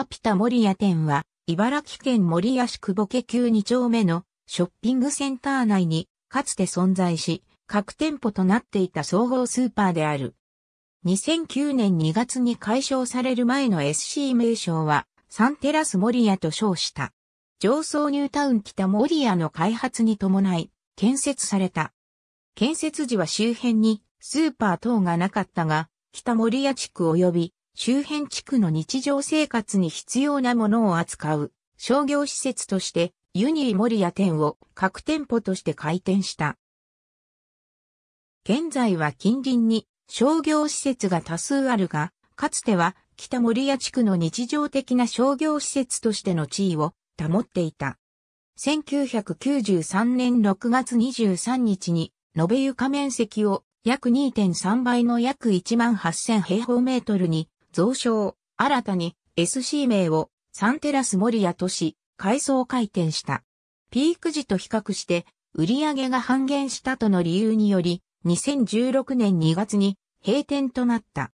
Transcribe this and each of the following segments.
アピタ守谷店は、茨城県守谷市久保家旧2丁目のショッピングセンター内に、かつて存在し、各店舗となっていた総合スーパーである。2009年2月に解消される前の SC 名称は、サンテラス守谷と称した。上層ニュータウン北守谷の開発に伴い、建設された。建設時は周辺にスーパー等がなかったが、北守谷地区及び周辺地区の日常生活に必要なものを扱う商業施設としてユニー森屋店を各店舗として開店した。現在は近隣に商業施設が多数あるが、かつては北森屋地区の日常的な商業施設としての地位を保っていた。1993年6月23日に延べ床面積を約2.3倍の約18,000平方メートルに増床、新たに SC 名をサンテラス森屋とし、改装回転した。ピーク時と比較して売上が半減したとの理由により、2016年2月に閉店となった。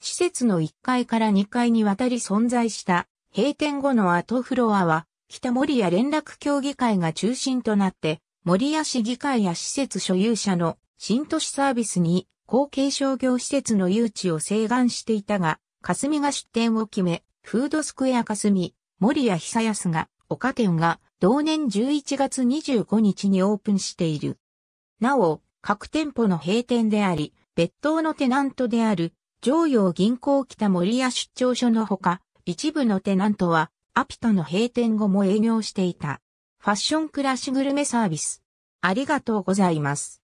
施設の1階から2階にわたり存在した閉店後の後フロアは、北森屋連絡協議会が中心となって、森屋市議会や施設所有者の新都市サービスに後継商業施設の誘致を請願していたが、霞が出店を決め、フードスクエア霞、森谷久康が、岡店が、同年11月25日にオープンしている。なお、各店舗の閉店であり、別当のテナントである、常用銀行北森屋出張所のほか、一部のテナントは、アピトの閉店後も営業していた。ファッション暮らしグルメサービス。ありがとうございます。